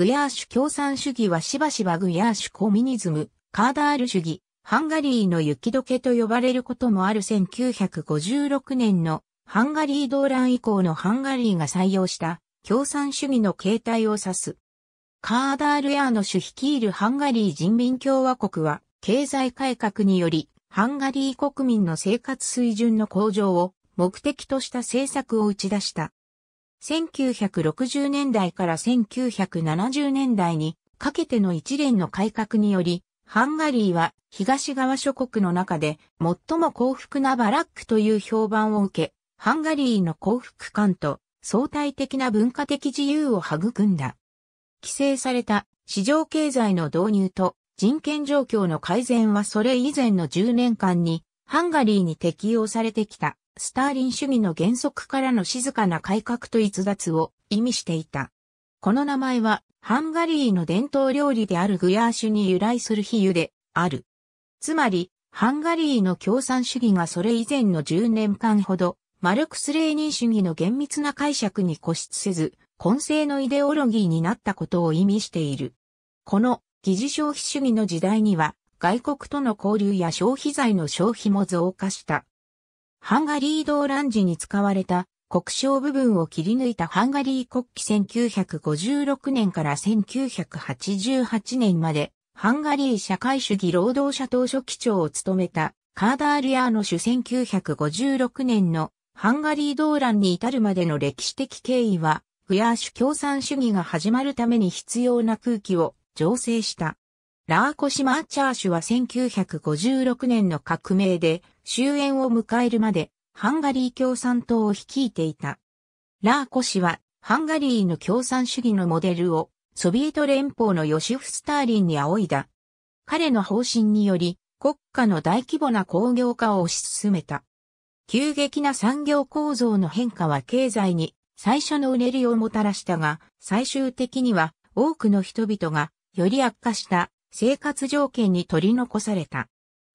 グヤーシュ共産主義はしばしばグヤーシュコミニズム、カーダール主義、ハンガリーの雪解けと呼ばれることもある1956年のハンガリー動乱以降のハンガリーが採用した共産主義の形態を指す。カーダール・ヤーの主率いるハンガリー人民共和国は経済改革によりハンガリー国民の生活水準の向上を目的とした政策を打ち出した。1960年代から1970年代にかけての一連の改革により、ハンガリーは東側諸国の中で最も幸福なバラックという評判を受け、ハンガリーの幸福感と相対的な文化的自由を育んだ。規制された市場経済の導入と人権状況の改善はそれ以前の10年間にハンガリーに適用されてきたスターリン主義の原則からの静かな改革と逸脱を意味していた。この名前は、ハンガリーの伝統料理であるグヤーシュに由来する比喩である。つまり、ハンガリーの共産主義がそれ以前の10年間ほど、マルクス・レーニン主義の厳密な解釈に固執せず、混成のイデオロギーになったことを意味している。この疑似消費主義の時代には、外国との交流や消費財の消費も増加した。ハンガリー動乱時に使われた国章部分を切り抜いたハンガリー国旗1956年から1988年までハンガリー社会主義労働者党書記長を務めたカーダーリアーノ主1956年のハンガリー動乱に至るまでの歴史的経緯は、フヤーシュ共産主義が始まるために必要な空気を醸成した。ラーコ島アッチャーシュは1956年の革命で終焉を迎えるまでハンガリー共産党を率いていた。ラーコ氏はハンガリーの共産主義のモデルをソビエト連邦のヨシフ・スターリンに仰いだ。彼の方針により国家の大規模な工業化を推し進めた。急激な産業構造の変化は経済に最初のうねりをもたらしたが、最終的には多くの人々がより悪化した生活条件に取り残された。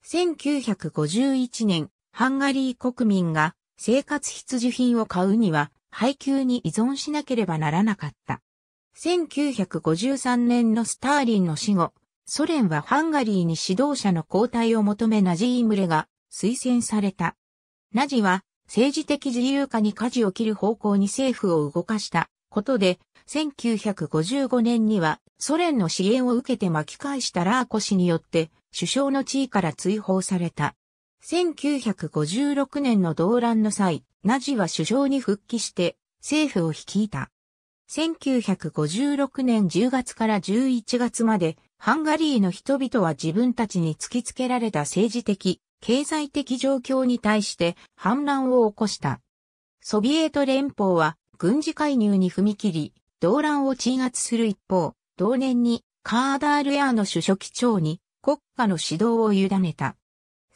1951年、ハンガリー国民が生活必需品を買うには配給に依存しなければならなかった。1953年のスターリンの死後、ソ連はハンガリーに指導者の交代を求めナジームレが推薦された。ナジは政治的自由化に舵を切る方向に政府を動かしたことで1955年にはソ連の支援を受けて巻き返したラーコ氏によって首相の地位から追放された。1956年の動乱の際、ナジは首相に復帰して政府を率いた。1956年10月から11月まで、ハンガリーの人々は自分たちに突きつけられた政治的、経済的状況に対して反乱を起こした。ソビエト連邦は軍事介入に踏み切り、動乱を鎮圧する一方、同年にカーダールヤーの首書記長に国家の指導を委ねた。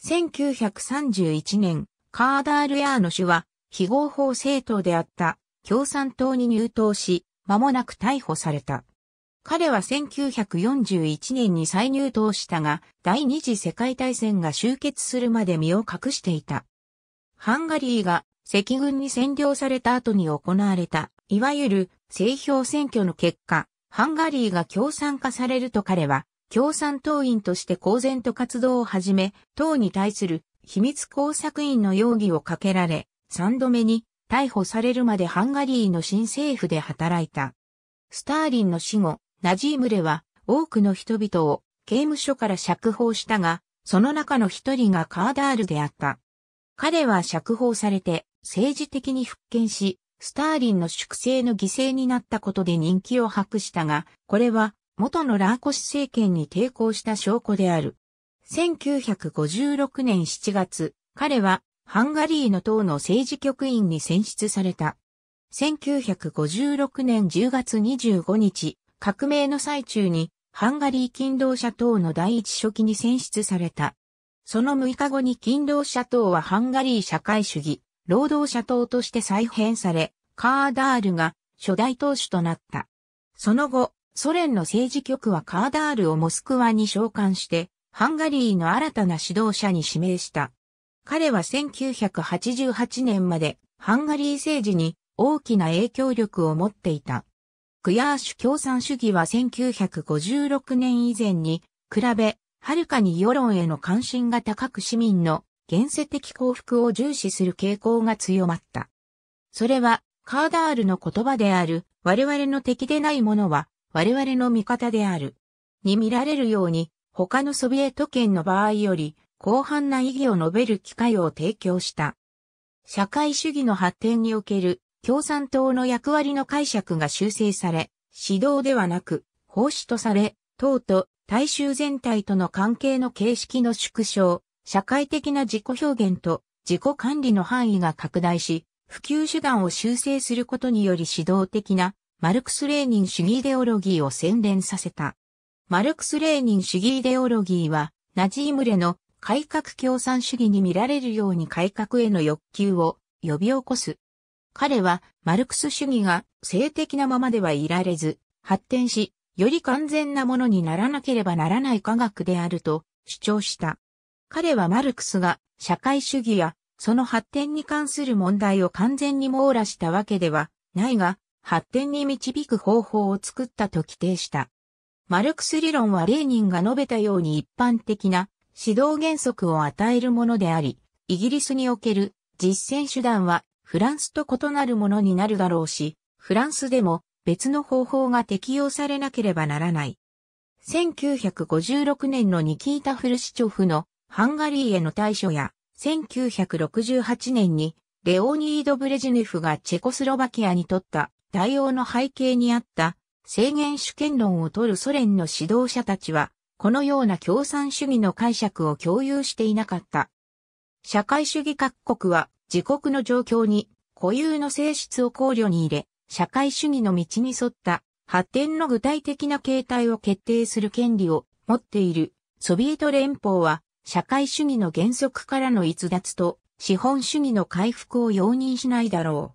1931年、カーダールヤーの主は非合法政党であった共産党に入党し、間もなく逮捕された。彼は1941年に再入党したが、第二次世界大戦が終結するまで身を隠していた。ハンガリーが赤軍に占領された後に行われた、いわゆる政評選挙の結果、ハンガリーが共産化されると彼は、共産党員として公然と活動を始め、党に対する秘密工作員の容疑をかけられ、三度目に逮捕されるまでハンガリーの新政府で働いた。スターリンの死後、ナジームレは多くの人々を刑務所から釈放したが、その中の一人がカーダールであった。彼は釈放されて政治的に復権し、スターリンの粛清の犠牲になったことで人気を博したが、これは元のラーコシ政権に抵抗した証拠である。1956年7月、彼はハンガリーの党の政治局員に選出された。1956年10月25日、革命の最中にハンガリー勤労者党の第一書記に選出された。その6日後に勤労者党はハンガリー社会主義労働者党として再編され、カーダールが初代党首となった。その後、ソ連の政治局はカーダールをモスクワに召喚して、ハンガリーの新たな指導者に指名した。彼は1988年までハンガリー政治に大きな影響力を持っていた。クヤーシュ共産主義は1956年以前に比べ、はるかに世論への関心が高く市民の現世的幸福を重視する傾向が強まった。それは、カーダールの言葉である、我々の敵でないものは、我々の味方である。に見られるように、他のソビエト圏の場合より、広範な意義を述べる機会を提供した。社会主義の発展における共産党の役割の解釈が修正され、指導ではなく、奉仕とされ、党と大衆全体との関係の形式の縮小、社会的な自己表現と自己管理の範囲が拡大し、普及手段を修正することにより指導的なマルクス・レーニン主義イデオロギーを洗練させた。マルクス・レーニン主義イデオロギーは、ナジームレの改革共産主義に見られるように改革への欲求を呼び起こす。彼は、マルクス主義が性的なままではいられず、発展し、より完全なものにならなければならない科学であると主張した。彼はマルクスが社会主義やその発展に関する問題を完全に網羅したわけではないが、発展に導く方法を作ったと規定した。マルクス理論はレーニンが述べたように一般的な指導原則を与えるものであり、イギリスにおける実践手段はフランスと異なるものになるだろうし、フランスでも別の方法が適用されなければならない。1956年のニキータ・フルシチョフのハンガリーへの対処や、1968年にレオニード・ブレジネフがチェコスロバキアにとった対応の背景にあった制限主権論を取るソ連の指導者たちは、このような共産主義の解釈を共有していなかった。社会主義各国は自国の状況に固有の性質を考慮に入れ、社会主義の道に沿った発展の具体的な形態を決定する権利を持っているソビエト連邦は社会主義の原則からの逸脱と資本主義の回復を容認しないだろ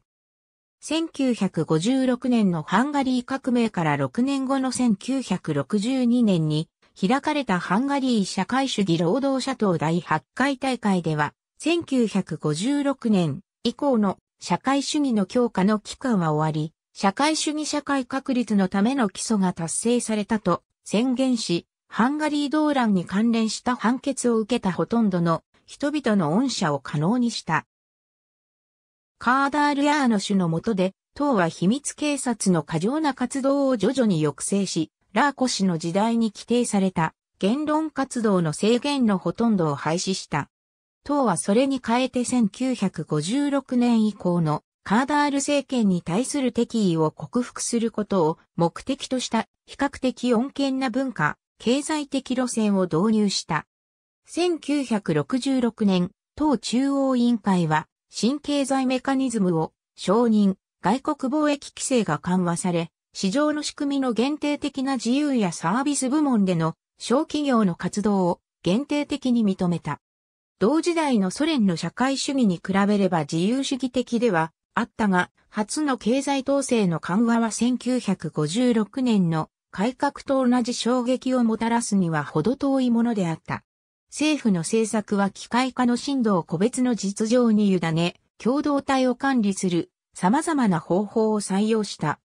う。1956年のハンガリー革命から6年後の1962年に開かれたハンガリー社会主義労働者党第8回大会では、1956年以降の社会主義の強化の期間は終わり、社会主義社会確立のための基礎が達成されたと宣言し、ハンガリー動乱に関連した判決を受けたほとんどの人々の恩赦を可能にした。カーダールヤーノ氏の下で、党は秘密警察の過剰な活動を徐々に抑制し、ラーコ氏の時代に規定された言論活動の制限のほとんどを廃止した。党はそれに変えて1956年以降のカーダール政権に対する敵意を克服することを目的とした比較的穏健な文化経済的路線を導入した。1966年、党中央委員会は、新経済メカニズムを承認、外国貿易規制が緩和され、市場の仕組みの限定的な自由やサービス部門での小企業の活動を限定的に認めた。同時代のソ連の社会主義に比べれば自由主義的ではあったが、初の経済統制の緩和は1956年の改革と同じ衝撃をもたらすにはほど遠いものであった。政府の政策は機械化の振度を個別の実情に委ね、共同体を管理する様々な方法を採用した。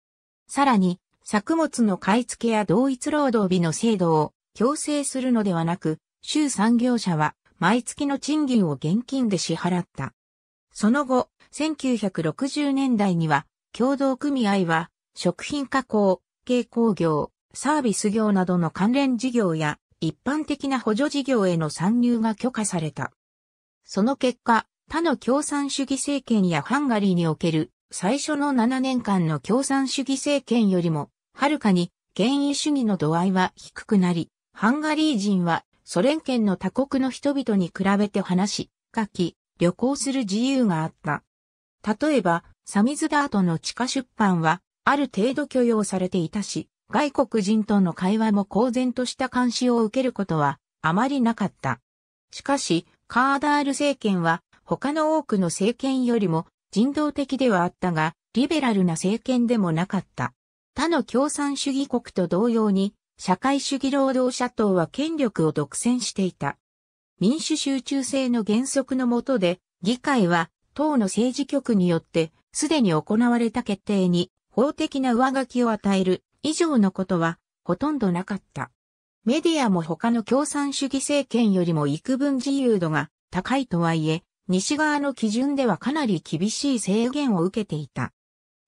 さらに、作物の買い付けや同一労働日の制度を強制するのではなく、州産業者は毎月の賃金を現金で支払った。その後、1960年代には、共同組合は、食品加工、軽工業、サービス業などの関連事業や一般的な補助事業への参入が許可された。その結果、他の共産主義政権やハンガリーにおける最初の7年間の共産主義政権よりも、はるかに権威主義の度合いは低くなり、ハンガリー人はソ連圏の他国の人々に比べて話し、書き、旅行する自由があった。例えば、サミズダートの地下出版は、ある程度許容されていたし、外国人との会話も公然とした監視を受けることはあまりなかった。しかし、カーダール政権は他の多くの政権よりも人道的ではあったが、リベラルな政権でもなかった。他の共産主義国と同様に、社会主義労働者党は権力を独占していた。民主集中制の原則のもとで、議会は党の政治局によって、すでに行われた決定に法的な上書きを与える以上のことはほとんどなかった。メディアも他の共産主義政権よりも幾分自由度が高いとはいえ、西側の基準ではかなり厳しい制限を受けていた。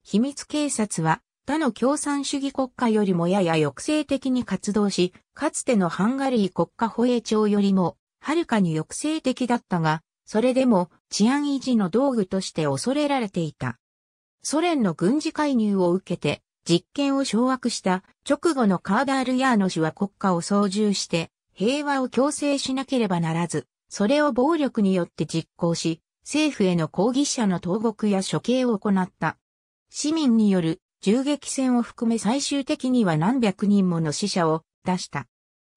秘密警察は他の共産主義国家よりもやや抑制的に活動し、かつてのハンガリー国家保衛庁よりも、はるかに抑制的だったが、それでも治安維持の道具として恐れられていた。ソ連の軍事介入を受けて、実権を掌握した直後のカーダールヤーノ氏は国家を操縦して平和を強制しなければならず、それを暴力によって実行し、政府への抗議者の投獄や処刑を行った。市民による銃撃戦を含め最終的には何百人もの死者を出した。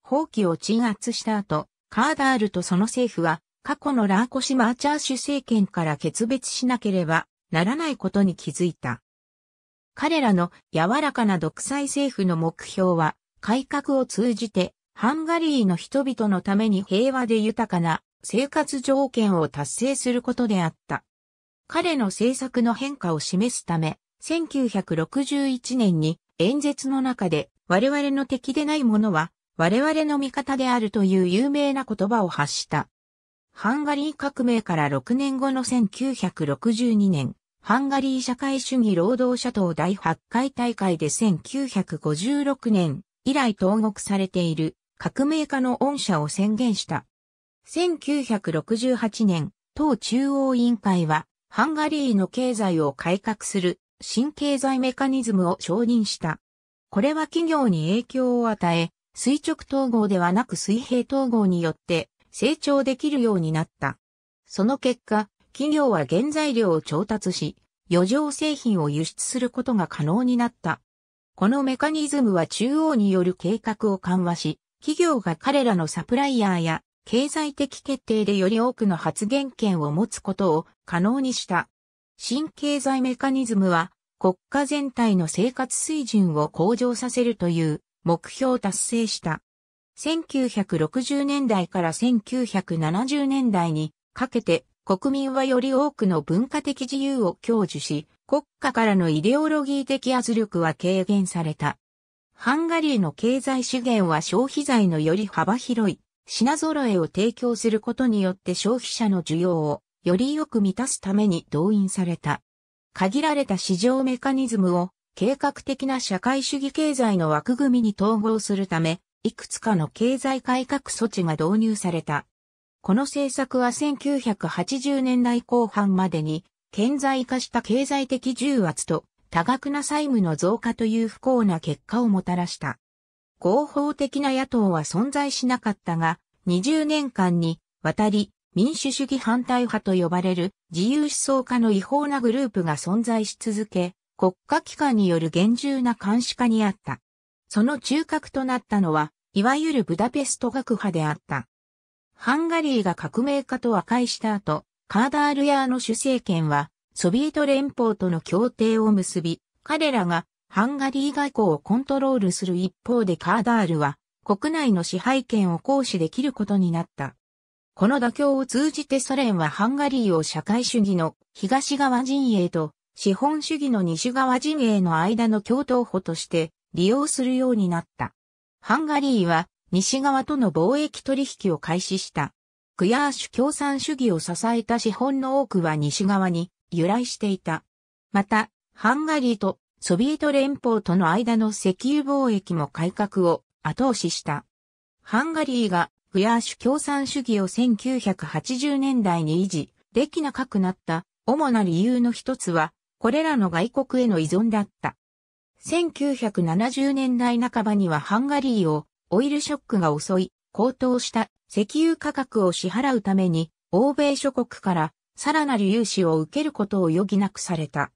放棄を鎮圧した後、カーダールとその政府は過去のラーコシ・マーチャーシュ政権から決別しなければならないことに気づいた。彼らの柔らかな独裁政府の目標は、改革を通じて、ハンガリーの人々のために平和で豊かな生活条件を達成することであった。彼の政策の変化を示すため、1961年に演説の中で我々の敵でないものは我々の味方であるという有名な言葉を発した。ハンガリー革命から6年後の1962年、ハンガリー社会主義労働者党第8回大会で1956年以来投獄されている革命家の恩赦を宣言した。1968年、党中央委員会はハンガリーの経済を改革する新経済メカニズムを承認した。これは企業に影響を与え、垂直統合ではなく水平統合によって成長できるようになった。その結果、企業は原材料を調達し、余剰製品を輸出することが可能になった。このメカニズムは中央による計画を緩和し、企業が彼らのサプライヤーや経済的決定でより多くの発言権を持つことを可能にした。新経済メカニズムは国家全体の生活水準を向上させるという目標を達成した。1960年代から1970年代にかけて国民はより多くの文化的自由を享受し、国家からのイデオロギー的圧力は軽減された。ハンガリーの経済資源は消費財のより幅広い品揃えを提供することによって消費者の需要をよりよく満たすために動員された。限られた市場メカニズムを計画的な社会主義経済の枠組みに統合するため、いくつかの経済改革措置が導入された。この政策は1980年代後半までに、顕在化した経済的重圧と多額な債務の増加という不幸な結果をもたらした。合法的な野党は存在しなかったが、20年間にわたり民主主義反対派と呼ばれる自由思想家の違法なグループが存在し続け、国家機関による厳重な監視下にあった。その中核となったのは、いわゆるブダペスト学派であった。ハンガリーが革命家と和解した後、カーダールヤーの主政権は、ソビエト連邦との協定を結び、彼らがハンガリー外交をコントロールする一方でカーダールは、国内の支配権を行使できることになった。この妥協を通じてソ連はハンガリーを社会主義の東側陣営と資本主義の西側陣営の間の共闘補として利用するようになった。ハンガリーは西側との貿易取引を開始した。クヤーシュ共産主義を支えた資本の多くは西側に由来していた。また、ハンガリーとソビエト連邦との間の石油貿易も改革を後押しした。ハンガリーがクヤーシュ共産主義を1980年代に維持できなかくなった主な理由の一つは、これらの外国への依存だった。1970年代半ばにはハンガリーをオイルショックが襲い、高騰した石油価格を支払うために、欧米諸国からさらなる融資を受けることを余儀なくされた。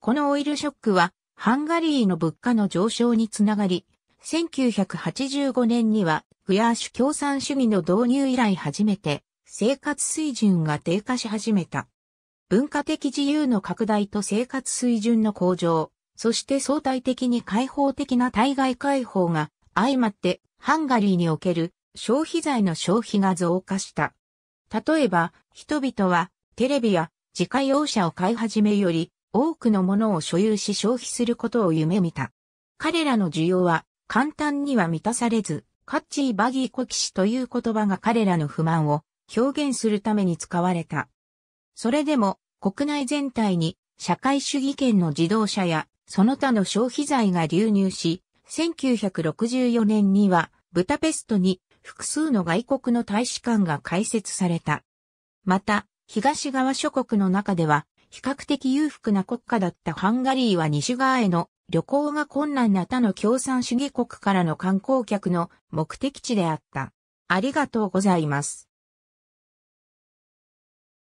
このオイルショックは、ハンガリーの物価の上昇につながり、1985年には、グヤーシュ共産主義の導入以来初めて、生活水準が低下し始めた。文化的自由の拡大と生活水準の向上、そして相対的に開放的な対外開放が相まって、ハンガリーにおける消費財の消費が増加した。例えば、人々はテレビや自家用車を買い始めより多くのものを所有し消費することを夢見た。彼らの需要は簡単には満たされず、カッチーバギーコキシという言葉が彼らの不満を表現するために使われた。それでも国内全体に社会主義圏の自動車やその他の消費財が流入し、1964年には、ブタペストに複数の外国の大使館が開設された。また、東側諸国の中では、比較的裕福な国家だったハンガリーは西側への旅行が困難な他の共産主義国からの観光客の目的地であった。ありがとうございます。